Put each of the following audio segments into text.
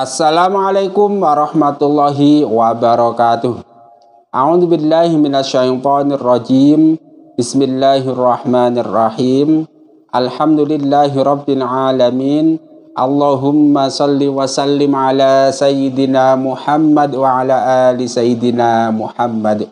Assalamualaikum warahmatullahi wabarakatuh. A'udzu billahi minasyaitonir rajim. Bismillahirrahmanirrahim. Alhamdulillahi rabbil alamin. Allahumma salli wa sallim ala sayyidina Muhammad wa ala ali sayyidina Muhammad.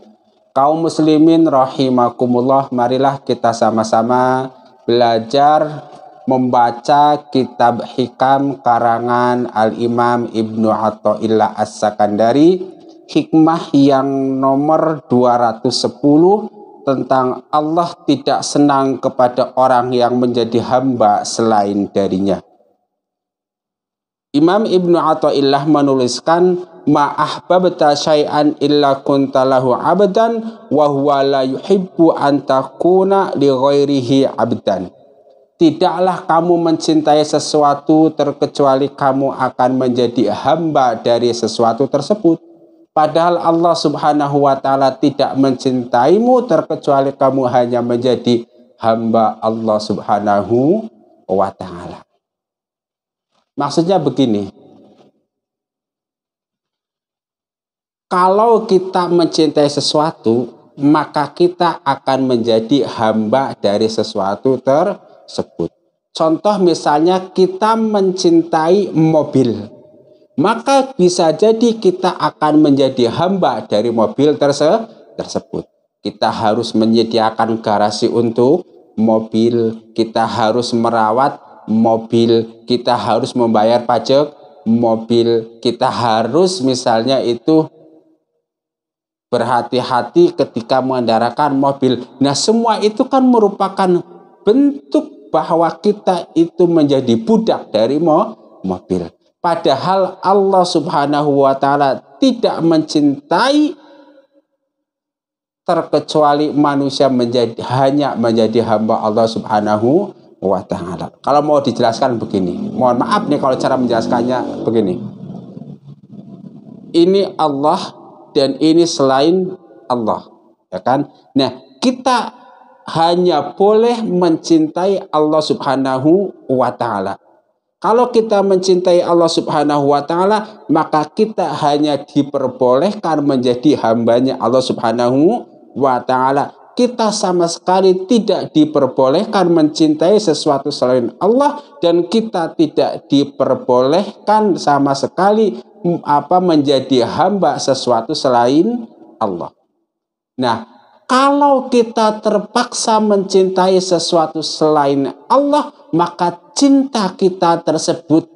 Kaum muslimin rahimakumullah, marilah kita sama-sama belajar membaca kitab hikam karangan Al-Imam Ibnu Hatta'illah As-Sakandari hikmah yang nomor 210 tentang Allah tidak senang kepada orang yang menjadi hamba selain darinya. Imam Ibnu Athaillah menuliskan ma ahbabta syai'an illa kuntalahu abdan wa huwa la yuhibbu an takuna li ghairihi abdan. Tidaklah kamu mencintai sesuatu terkecuali kamu akan menjadi hamba dari sesuatu tersebut. Padahal Allah Subhanahu wa taala tidak mencintaimu terkecuali kamu hanya menjadi hamba Allah Subhanahu wa taala. Maksudnya begini. Kalau kita mencintai sesuatu, maka kita akan menjadi hamba dari sesuatu ter tersebut. Contoh misalnya kita mencintai mobil, maka bisa jadi kita akan menjadi hamba dari mobil terse tersebut. Kita harus menyediakan garasi untuk mobil, kita harus merawat mobil, kita harus membayar pajak mobil, kita harus misalnya itu berhati-hati ketika mengendarakan mobil. Nah, semua itu kan merupakan bentuk bahwa kita itu menjadi budak dari mo mobil. Padahal Allah Subhanahu wa taala tidak mencintai terkecuali manusia menjadi hanya menjadi hamba Allah Subhanahu wa taala. Kalau mau dijelaskan begini, mohon maaf nih kalau cara menjelaskannya begini. Ini Allah dan ini selain Allah, ya kan? Nah, kita hanya boleh mencintai Allah Subhanahu wa taala. Kalau kita mencintai Allah Subhanahu wa taala, maka kita hanya diperbolehkan menjadi hambanya Allah Subhanahu wa taala. Kita sama sekali tidak diperbolehkan mencintai sesuatu selain Allah dan kita tidak diperbolehkan sama sekali mm, apa menjadi hamba sesuatu selain Allah. Nah, kalau kita terpaksa mencintai sesuatu selain Allah, maka cinta kita tersebut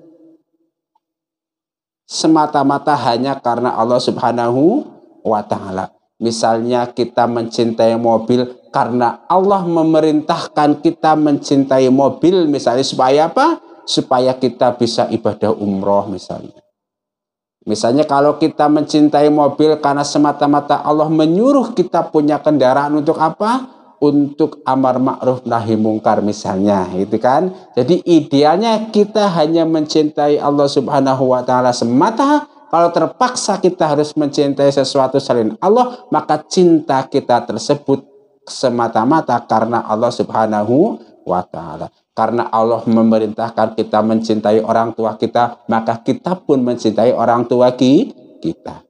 semata-mata hanya karena Allah Subhanahu wa taala. Misalnya kita mencintai mobil karena Allah memerintahkan kita mencintai mobil misalnya supaya apa? Supaya kita bisa ibadah umroh misalnya. Misalnya kalau kita mencintai mobil karena semata-mata Allah menyuruh kita punya kendaraan untuk apa? Untuk amar ma'ruf nahi mungkar misalnya, gitu kan? Jadi idealnya kita hanya mencintai Allah Subhanahu wa taala semata. Kalau terpaksa kita harus mencintai sesuatu selain Allah, maka cinta kita tersebut semata-mata karena Allah Subhanahu wa taala karena Allah memerintahkan kita mencintai orang tua kita, maka kita pun mencintai orang tua kita.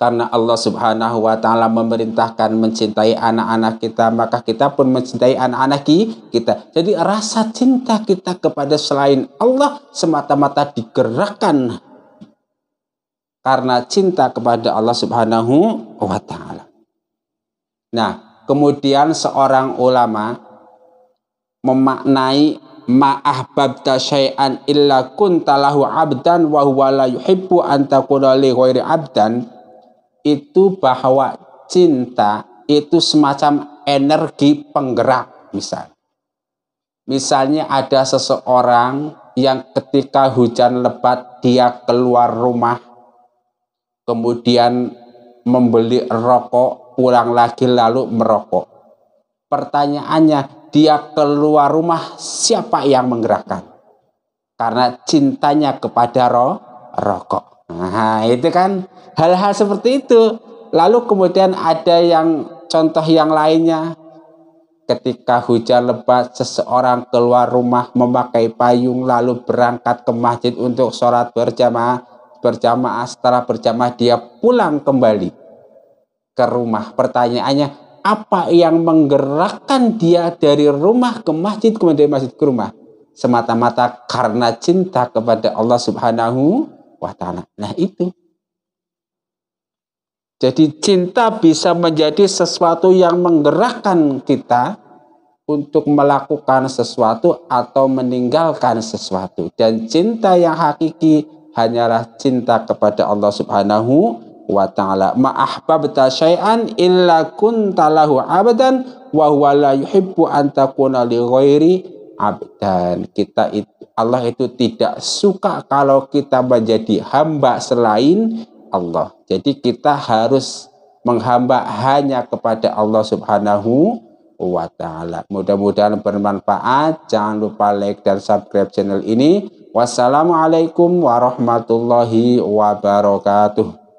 Karena Allah Subhanahu wa taala memerintahkan mencintai anak-anak kita, maka kita pun mencintai anak-anak kita. Jadi rasa cinta kita kepada selain Allah semata-mata digerakkan karena cinta kepada Allah Subhanahu wa taala. Nah, kemudian seorang ulama memaknai ma'ahbab sya'ian illa kuntalahu abdan wa huwa la yuhibbu antakuna li ghairi abdan itu bahwa cinta itu semacam energi penggerak misal. Misalnya ada seseorang yang ketika hujan lebat dia keluar rumah kemudian membeli rokok pulang lagi lalu merokok. Pertanyaannya, dia keluar rumah, siapa yang menggerakkan? Karena cintanya kepada roh, rokok. Nah, itu kan hal-hal seperti itu. Lalu kemudian ada yang contoh yang lainnya. Ketika hujan lebat, seseorang keluar rumah memakai payung lalu berangkat ke masjid untuk sholat berjamaah. Berjamaah setelah berjamaah dia pulang kembali ke rumah. Pertanyaannya, apa yang menggerakkan dia dari rumah ke masjid kemudian masjid ke rumah semata-mata karena cinta kepada Allah Subhanahu wa taala. Nah, itu. Jadi cinta bisa menjadi sesuatu yang menggerakkan kita untuk melakukan sesuatu atau meninggalkan sesuatu dan cinta yang hakiki hanyalah cinta kepada Allah Subhanahu wa ta'ala ma ahbabta syai'an illa kunta lahu abdan wa huwa la yuhibbu an takuna li ghairi abdan kita itu Allah itu tidak suka kalau kita menjadi hamba selain Allah jadi kita harus menghamba hanya kepada Allah Subhanahu wa taala mudah-mudahan bermanfaat jangan lupa like dan subscribe channel ini wassalamualaikum warahmatullahi wabarakatuh